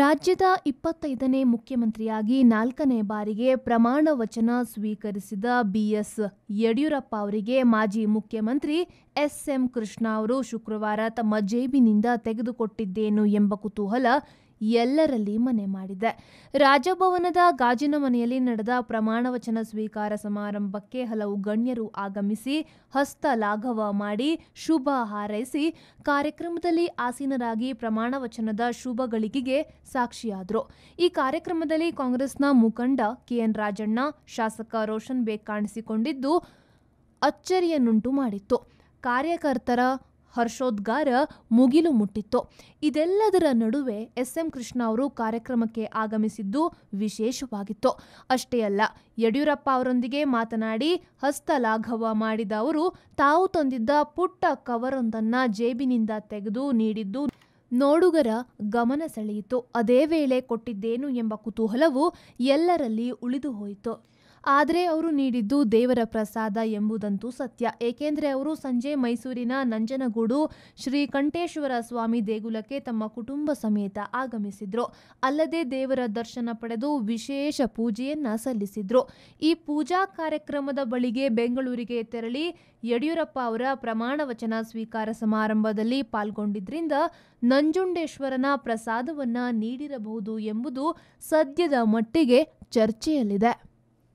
ರಾಜ್ಯದ ಇಪ್ಪತ್ತೈದನೇ ಮುಖ್ಯಮಂತ್ರಿಯಾಗಿ ನಾಲ್ಕನೇ ಬಾರಿಗೆ ಪ್ರಮಾಣ ವಚನ ಸ್ವೀಕರಿಸಿದ ಬಿಎಸ್ ಯಡಿಯೂರಪ್ಪ ಅವರಿಗೆ ಮಾಜಿ ಮುಖ್ಯಮಂತ್ರಿ ಎಸ್ಎಂ ಕೃಷ್ಣ ಅವರು ಶುಕ್ರವಾರ ತಮ್ಮ ಜೇಬಿನಿಂದ ತೆಗೆದುಕೊಟ್ಟಿದ್ದೇನು ಎಂಬ ಕುತೂಹಲ ಎಲ್ಲರಲ್ಲಿ ಮನೆ ಮಾಡಿದೆ ರಾಜಭವನದ ಗಾಜಿನ ಮನೆಯಲ್ಲಿ ನಡೆದ ಪ್ರಮಾಣವಚನ ಸ್ವೀಕಾರ ಸಮಾರಂಭಕ್ಕೆ ಹಲವು ಗಣ್ಯರು ಆಗಮಿಸಿ ಹಸ್ತ ಲಾಘವ ಮಾಡಿ ಶುಭ ಹಾರೈಸಿ ಕಾರ್ಯಕ್ರಮದಲ್ಲಿ ಆಸೀನರಾಗಿ ಪ್ರಮಾಣವಚನದ ವಚನದ ಶುಭ ಗಳಿಗೆಗೆ ಸಾಕ್ಷಿಯಾದರು ಈ ಕಾರ್ಯಕ್ರಮದಲ್ಲಿ ಕಾಂಗ್ರೆಸ್ನ ಮುಖಂಡ ಕೆಎನ್ ರಾಜಣ್ಣ ಶಾಸಕ ರೋಷನ್ ಬೇಗ್ ಕಾಣಿಸಿಕೊಂಡಿದ್ದು ಅಚ್ಚರಿಯನ್ನುಂಟು ಮಾಡಿತ್ತು ಕಾರ್ಯಕರ್ತರ ಹರ್ಷೋದ್ಗಾರ ಮುಗಿಲು ಮುಟ್ಟಿತ್ತು ಇದೆಲ್ಲದರ ನಡುವೆ ಎಸ್ ಎಂ ಕೃಷ್ಣ ಅವರು ಕಾರ್ಯಕ್ರಮಕ್ಕೆ ಆಗಮಿಸಿದ್ದು ವಿಶೇಷವಾಗಿತ್ತು ಅಷ್ಟೇ ಅಲ್ಲ ಯಡಿಯೂರಪ್ಪ ಅವರೊಂದಿಗೆ ಮಾತನಾಡಿ ಹಸ್ತಲಾಘವ ಮಾಡಿದ ಅವರು ತಾವು ತಂದಿದ್ದ ಪುಟ್ಟ ಕವರೊಂದನ್ನು ಜೇಬಿನಿಂದ ತೆಗೆದು ನೀಡಿದ್ದು ನೋಡುಗರ ಗಮನ ಸೆಳೆಯಿತು ಅದೇ ವೇಳೆ ಕೊಟ್ಟಿದ್ದೇನು ಎಂಬ ಕುತೂಹಲವು ಎಲ್ಲರಲ್ಲಿ ಉಳಿದು ಹೋಯಿತು ಆದರೆ ಅವರು ನೀಡಿದ್ದು ದೇವರ ಪ್ರಸಾದ ಎಂಬುದಂತೂ ಸತ್ಯ ಏಕೆಂದರೆ ಅವರು ಸಂಜೆ ಮೈಸೂರಿನ ನಂಜನಗೂಡು ಶ್ರೀ ಕಂಠೇಶ್ವರ ಸ್ವಾಮಿ ದೇಗುಲಕ್ಕೆ ತಮ್ಮ ಕುಟುಂಬ ಸಮೇತ ಆಗಮಿಸಿದ್ರು ಅಲ್ಲದೆ ದೇವರ ದರ್ಶನ ಪಡೆದು ವಿಶೇಷ ಪೂಜೆಯನ್ನ ಸಲ್ಲಿಸಿದ್ರು ಈ ಪೂಜಾ ಕಾರ್ಯಕ್ರಮದ ಬಳಿಗೆ ಬೆಂಗಳೂರಿಗೆ ತೆರಳಿ ಯಡಿಯೂರಪ್ಪ ಅವರ ಪ್ರಮಾಣ ವಚನ ಸ್ವೀಕಾರ ಸಮಾರಂಭದಲ್ಲಿ ಪಾಲ್ಗೊಂಡಿದ್ದರಿಂದ ನಂಜುಂಡೇಶ್ವರನ ಪ್ರಸಾದವನ್ನ ನೀಡಿರಬಹುದು ಎಂಬುದು ಸದ್ಯದ ಮಟ್ಟಿಗೆ ಚರ್ಚೆಯಲ್ಲಿದೆ